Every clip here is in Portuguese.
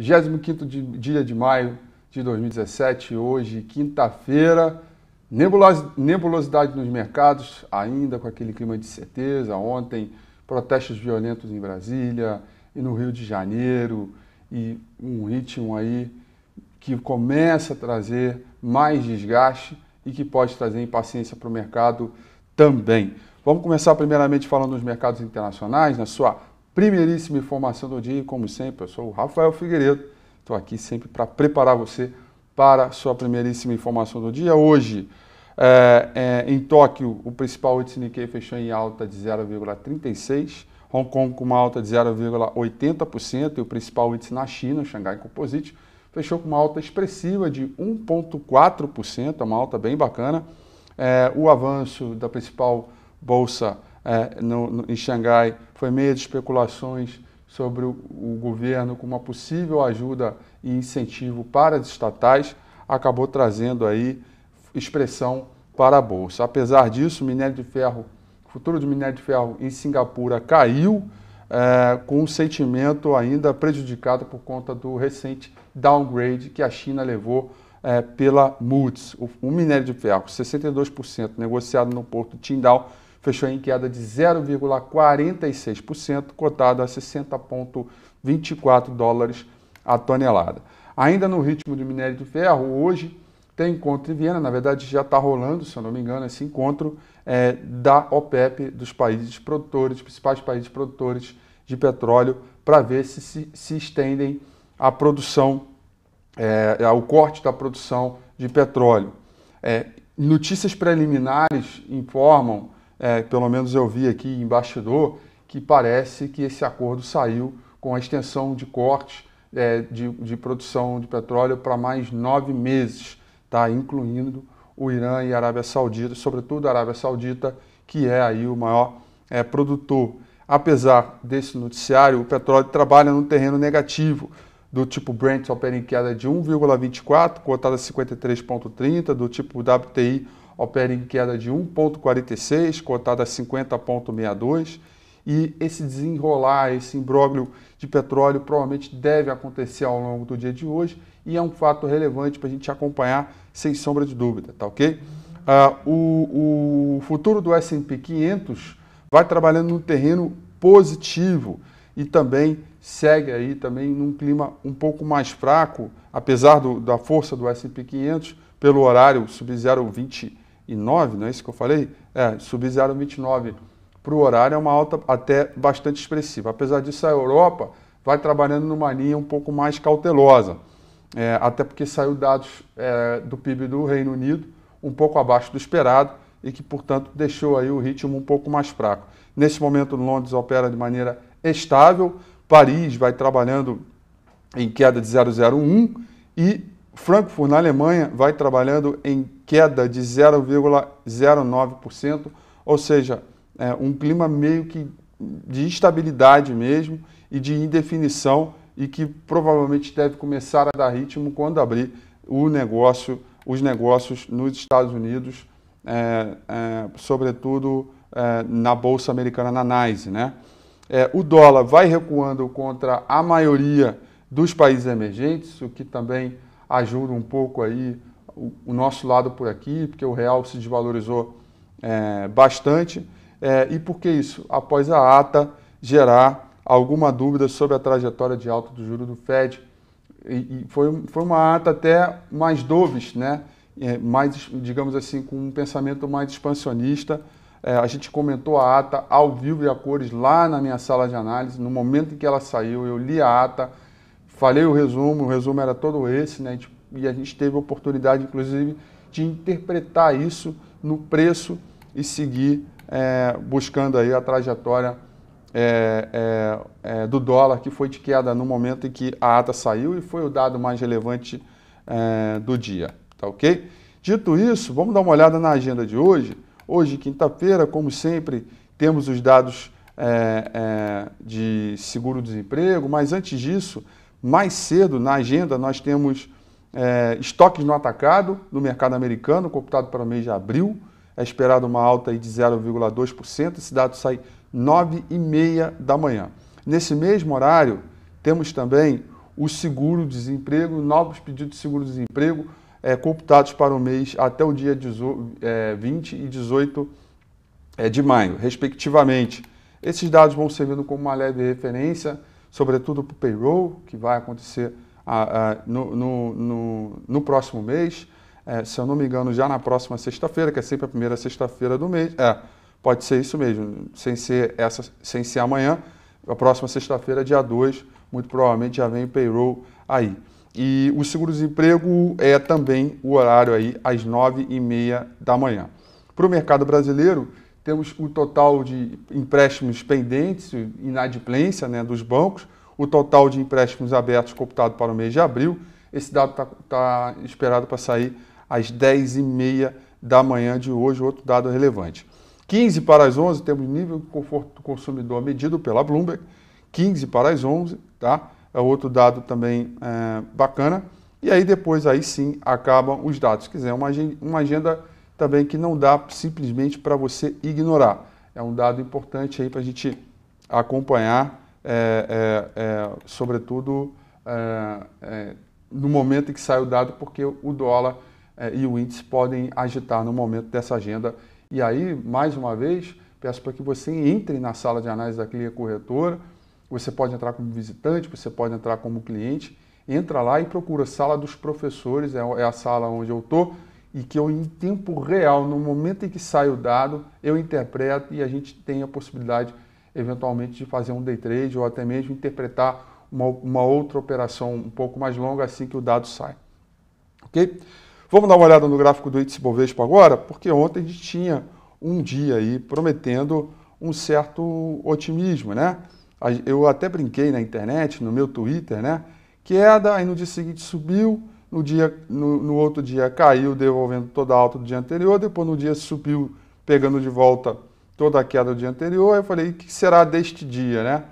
25 dia de maio de 2017, hoje, quinta-feira. Nebulosidade, nebulosidade nos mercados, ainda com aquele clima de certeza. Ontem, protestos violentos em Brasília e no Rio de Janeiro, e um ritmo aí que começa a trazer mais desgaste e que pode trazer impaciência para o mercado também. Vamos começar primeiramente falando dos mercados internacionais, na sua primeiríssima informação do dia. E como sempre, eu sou o Rafael Figueiredo. Estou aqui sempre para preparar você para a sua primeiríssima informação do dia. Hoje, é, é, em Tóquio, o principal índice Nikkei fechou em alta de 0,36%. Hong Kong com uma alta de 0,80% e o principal índice na China, o Xangai Composite, fechou com uma alta expressiva de 1,4%, é uma alta bem bacana. É, o avanço da principal bolsa no, no, em Xangai foi meio de especulações sobre o, o governo com uma possível ajuda e incentivo para as estatais, acabou trazendo aí expressão para a bolsa. Apesar disso, minério de ferro, o futuro de minério de ferro em Singapura caiu, é, com um sentimento ainda prejudicado por conta do recente downgrade que a China levou é, pela Moody's. O, o minério de ferro, 62% negociado no porto Tindal, fechou em queda de 0,46%, cotado a 60,24 dólares a tonelada. Ainda no ritmo do minério de ferro, hoje tem encontro em Viena, na verdade já está rolando, se eu não me engano, esse encontro é, da OPEP, dos países produtores, principais países produtores de petróleo, para ver se, se, se estendem a produção, é, é, o corte da produção de petróleo. É, notícias preliminares informam é, pelo menos eu vi aqui em bastidor, que parece que esse acordo saiu com a extensão de corte é, de, de produção de petróleo para mais nove meses, tá? incluindo o Irã e a Arábia Saudita, sobretudo a Arábia Saudita, que é aí o maior é, produtor. Apesar desse noticiário, o petróleo trabalha num terreno negativo, do tipo Brent opera em queda de 1,24, cotada 53,30, do tipo WTI opera em queda de 1,46, cotada a 50,62. E esse desenrolar, esse imbróglio de petróleo provavelmente deve acontecer ao longo do dia de hoje e é um fato relevante para a gente acompanhar sem sombra de dúvida, tá ok? Uh, o, o futuro do S&P 500 vai trabalhando no terreno positivo e também segue aí também num clima um pouco mais fraco, apesar do, da força do S&P 500 pelo horário sub-020 29, não é isso que eu falei? É, subir 0,29 para o horário é uma alta até bastante expressiva. Apesar disso, a Europa vai trabalhando numa linha um pouco mais cautelosa, é, até porque saiu dados é, do PIB do Reino Unido um pouco abaixo do esperado e que, portanto, deixou aí o ritmo um pouco mais fraco. Nesse momento, Londres opera de maneira estável, Paris vai trabalhando em queda de 0,01 e Frankfurt, na Alemanha, vai trabalhando em queda de 0,09%, ou seja, é um clima meio que de instabilidade mesmo e de indefinição e que provavelmente deve começar a dar ritmo quando abrir o negócio, os negócios nos Estados Unidos, é, é, sobretudo é, na Bolsa Americana, na NYSE. Né? É, o dólar vai recuando contra a maioria dos países emergentes, o que também ajuda um pouco aí o, o nosso lado por aqui, porque o real se desvalorizou é, bastante. É, e por que isso? Após a ata gerar alguma dúvida sobre a trajetória de alta do juro do Fed. E, e foi, foi uma ata até mais doves, né? É, mais, digamos assim, com um pensamento mais expansionista. É, a gente comentou a ata ao vivo e a cores lá na minha sala de análise. No momento em que ela saiu, eu li a ata, falei o resumo, o resumo era todo esse, né? Tipo, e a gente teve a oportunidade, inclusive, de interpretar isso no preço e seguir é, buscando aí a trajetória é, é, é do dólar, que foi de queda no momento em que a ata saiu e foi o dado mais relevante é, do dia, tá ok? Dito isso, vamos dar uma olhada na agenda de hoje. Hoje, quinta-feira, como sempre, temos os dados é, de seguro-desemprego, mas antes disso, mais cedo, na agenda, nós temos é, estoques no atacado no mercado americano, computado para o mês de abril. É esperada uma alta de 0,2%. Esse dado sai 9h30 da manhã. Nesse mesmo horário, temos também o seguro-desemprego, novos pedidos de seguro-desemprego é, computados para o mês até o dia 18, é, 20 e 18 é, de maio, respectivamente. Esses dados vão servindo como uma leve referência sobretudo para o payroll, que vai acontecer ah, ah, no, no, no, no, próximo mês, é, se eu não me engano, já na próxima sexta-feira, que é sempre a primeira sexta-feira do mês. É, pode ser isso mesmo, sem ser, essa, sem ser amanhã, a próxima sexta-feira, dia 2, muito provavelmente já vem o payroll aí. E o seguro-desemprego é também o horário aí às 9h30 da manhã. Para o mercado brasileiro, temos o total de empréstimos pendentes, inadimplência né, dos bancos, o total de empréstimos abertos computado para o mês de abril. Esse dado está tá esperado para sair às 10h30 da manhã de hoje, outro dado relevante. 15 para as 11, temos nível de conforto do consumidor medido pela Bloomberg. 15 para as 11, tá? É outro dado também é, bacana. E aí depois, aí sim, acabam os dados. Se quiser, uma, uma agenda também que não dá simplesmente para você ignorar. É um dado importante aí para a gente acompanhar, é, é, é, sobretudo é, é, no momento em que sai o dado, porque o dólar é, e o índice podem agitar no momento dessa agenda. E aí, mais uma vez, peço para que você entre na sala de análise da Clia Corretora. Você pode entrar como visitante, você pode entrar como cliente. Entra lá e procura Sala dos Professores, é a sala onde eu estou e que eu, em tempo real, no momento em que sai o dado, eu interpreto e a gente tem a possibilidade, eventualmente, de fazer um day trade ou até mesmo interpretar uma, uma outra operação um pouco mais longa assim que o dado sai. Ok? Vamos dar uma olhada no gráfico do índice Bovespa agora, porque ontem a gente tinha um dia aí prometendo um certo otimismo, né? Eu até brinquei na internet, no meu Twitter, né? Queda, é aí no dia seguinte subiu, no, dia, no, no outro dia caiu, devolvendo toda a alta do dia anterior, depois no dia subiu, pegando de volta toda a queda do dia anterior. Eu falei, o que será deste dia, né?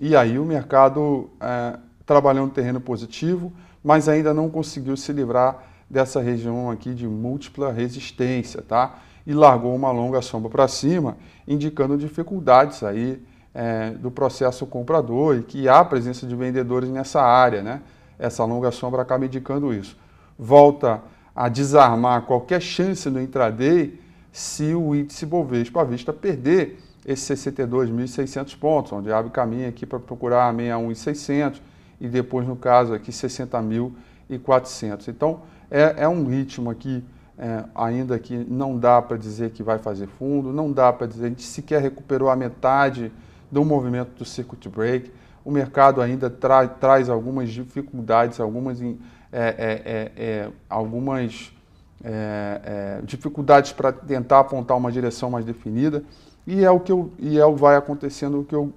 E aí o mercado é, trabalhou um terreno positivo, mas ainda não conseguiu se livrar dessa região aqui de múltipla resistência, tá? E largou uma longa sombra para cima, indicando dificuldades aí é, do processo comprador e que há presença de vendedores nessa área, né? essa longa sombra acaba indicando isso. Volta a desarmar qualquer chance no intraday se o índice Bovespa à vista perder esses 62.600 pontos, onde abre caminho aqui para procurar 61.600 e depois, no caso aqui, 60.400. Então, é, é, um ritmo aqui, é, ainda que não dá para dizer que vai fazer fundo, não dá para dizer, a gente sequer recuperou a metade do movimento do circuit break o mercado ainda tra traz algumas dificuldades, algumas, é, é, é, é, algumas é, é, dificuldades para tentar apontar uma direção mais definida. E é o que eu, e é o vai acontecendo o que eu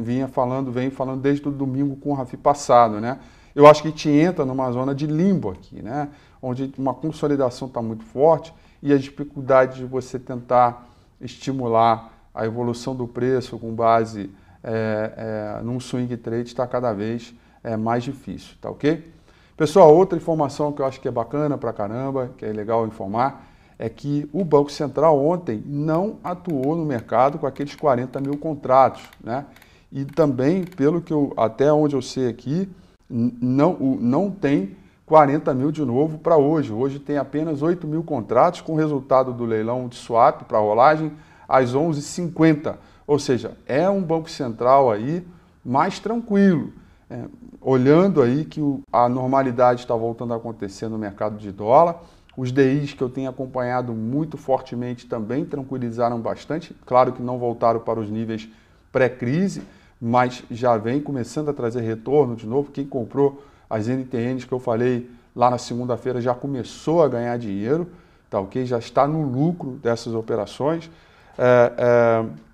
vinha falando, venho falando desde o domingo com o Rafi passado, né? Eu acho que te entra numa zona de limbo aqui, né? Onde uma consolidação está muito forte e a dificuldade de você tentar estimular a evolução do preço com base é, é, num swing trade está cada vez é, mais difícil, tá ok? Pessoal, outra informação que eu acho que é bacana pra caramba, que é legal informar, é que o Banco Central ontem não atuou no mercado com aqueles 40 mil contratos, né? E também, pelo que eu, até onde eu sei aqui, não, não tem 40 mil de novo para hoje. Hoje tem apenas 8 mil contratos com o resultado do leilão de swap para rolagem às 11h50. Ou seja, é um Banco Central aí mais tranquilo, é, olhando aí que o, a normalidade está voltando a acontecer no mercado de dólar. Os DIs que eu tenho acompanhado muito fortemente também tranquilizaram bastante. Claro que não voltaram para os níveis pré-crise, mas já vem começando a trazer retorno de novo. Quem comprou as NTNs que eu falei lá na segunda-feira já começou a ganhar dinheiro, tá ok? Já está no lucro dessas operações. É, é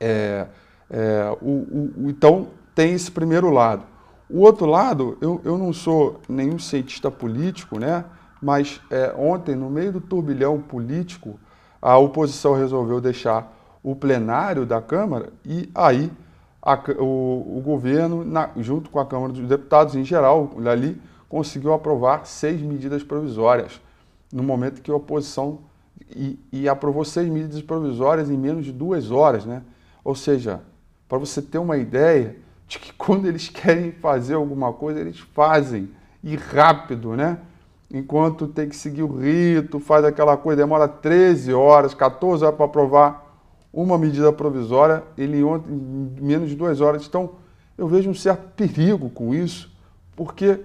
é, é, o, o, então, tem esse primeiro lado. O outro lado, eu, eu não sou nenhum cientista político, né? mas é, ontem, no meio do turbilhão político, a oposição resolveu deixar o plenário da Câmara e aí a, o, o, governo, na, junto com a Câmara dos Deputados em geral, ali, conseguiu aprovar seis medidas provisórias, no momento que a oposição e, e aprovou seis medidas provisórias em menos de duas horas, né? Ou seja, para você ter uma ideia de que quando eles querem fazer alguma coisa, eles fazem e rápido, né? Enquanto tem que seguir o rito, faz aquela coisa, demora 13 horas, 14 horas para aprovar uma medida provisória, ele ontem, em menos de duas horas. Então, eu vejo um certo perigo com isso, porque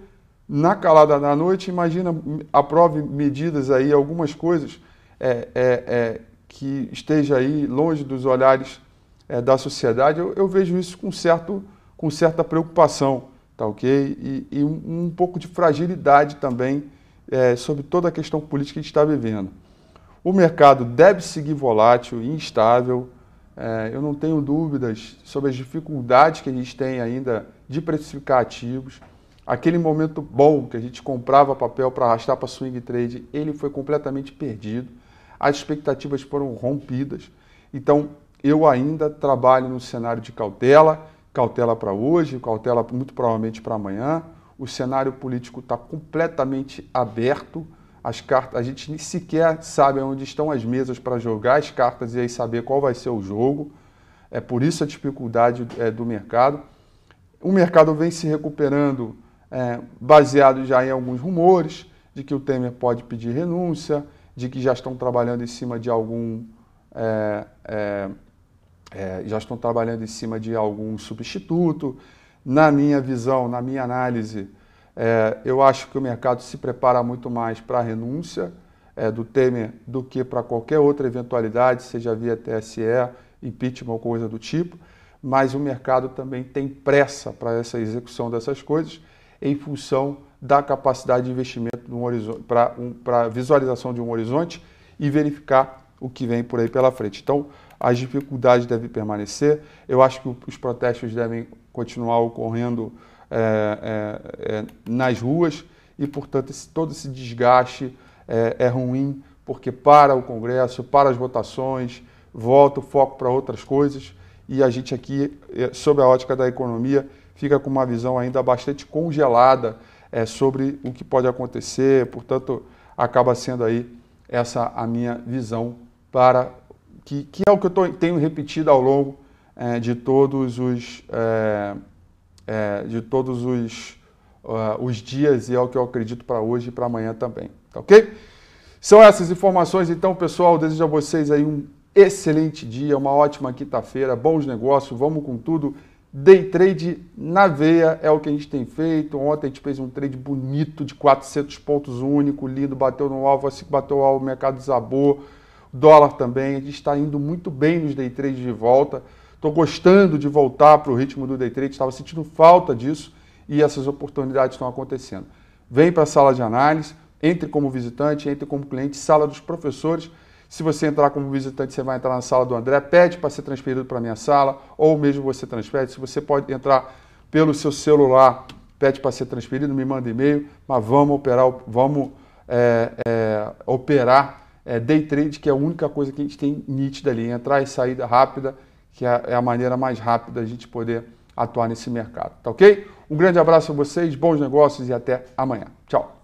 na calada da noite, imagina, aprove medidas aí, algumas coisas é, é, é, que esteja aí longe dos olhares é, da sociedade, eu, eu, vejo isso com, certo, com certa preocupação, tá ok? E, e um, um, pouco de fragilidade também é, sobre toda a questão política que a gente está vivendo. O mercado deve seguir volátil e instável. É, eu não tenho dúvidas sobre as dificuldades que a gente tem ainda de precificar ativos. Aquele momento bom que a gente comprava papel para arrastar para swing trade, ele foi completamente perdido. As expectativas foram rompidas. Então, eu ainda trabalho no cenário de cautela, cautela para hoje, cautela muito provavelmente para amanhã. O cenário político está completamente aberto. As cartas, a gente nem sequer sabe onde estão as mesas para jogar as cartas e aí saber qual vai ser o jogo. É por isso a dificuldade é, do mercado. O mercado vem se recuperando é, baseado já em alguns rumores de que o Temer pode pedir renúncia, de que já estão trabalhando em cima de algum é, é, é, já estão trabalhando em cima de algum substituto. Na minha visão, na minha análise, é, eu acho que o mercado se prepara muito mais para a renúncia é, do Temer do que para qualquer outra eventualidade, seja via TSE, impeachment ou coisa do tipo. Mas o mercado também tem pressa para essa execução dessas coisas em função da capacidade de investimento para um, a visualização de um horizonte e verificar o que vem por aí pela frente. Então, as dificuldades devem permanecer. Eu acho que os protestos devem continuar ocorrendo é, é, é, nas ruas e, portanto, esse, todo esse desgaste é, é, ruim, porque para o Congresso, para as votações, volta o foco para outras coisas e a gente aqui, é, sob a ótica da economia, fica com uma visão ainda bastante congelada é, sobre o que pode acontecer, portanto, acaba sendo aí essa a minha visão para que, que é o que eu tô, tenho repetido ao longo é, de todos os é, é, de todos os, uh, os dias e é o que eu acredito para hoje e para amanhã também, tá ok? São essas informações, então, pessoal, desejo a vocês aí um excelente dia, uma ótima quinta-feira, bons negócios, vamos com tudo. Day trade na veia é o que a gente tem feito. Ontem a gente fez um trade bonito de 400 pontos único, lindo, bateu no alvo, assim que bateu o alvo, o mercado desabou. Dólar também, a gente está indo muito bem nos day trades de volta. Estou gostando de voltar para o ritmo do day trade, estava sentindo falta disso e essas oportunidades estão acontecendo. Vem para a sala de análise, entre como visitante, entre como cliente, sala dos professores. Se você entrar como visitante, você vai entrar na sala do André, pede para ser transferido para a minha sala, ou mesmo você transfere. Se você pode entrar pelo seu celular, pede para ser transferido, me manda e-mail, mas vamos operar, vamos é, é, operar é, day trade, que é a única coisa que a gente tem nítida ali, entrar e saída rápida, que é, é a maneira mais rápida a gente poder atuar nesse mercado, tá ok? Um grande abraço a vocês, bons negócios e até amanhã. Tchau!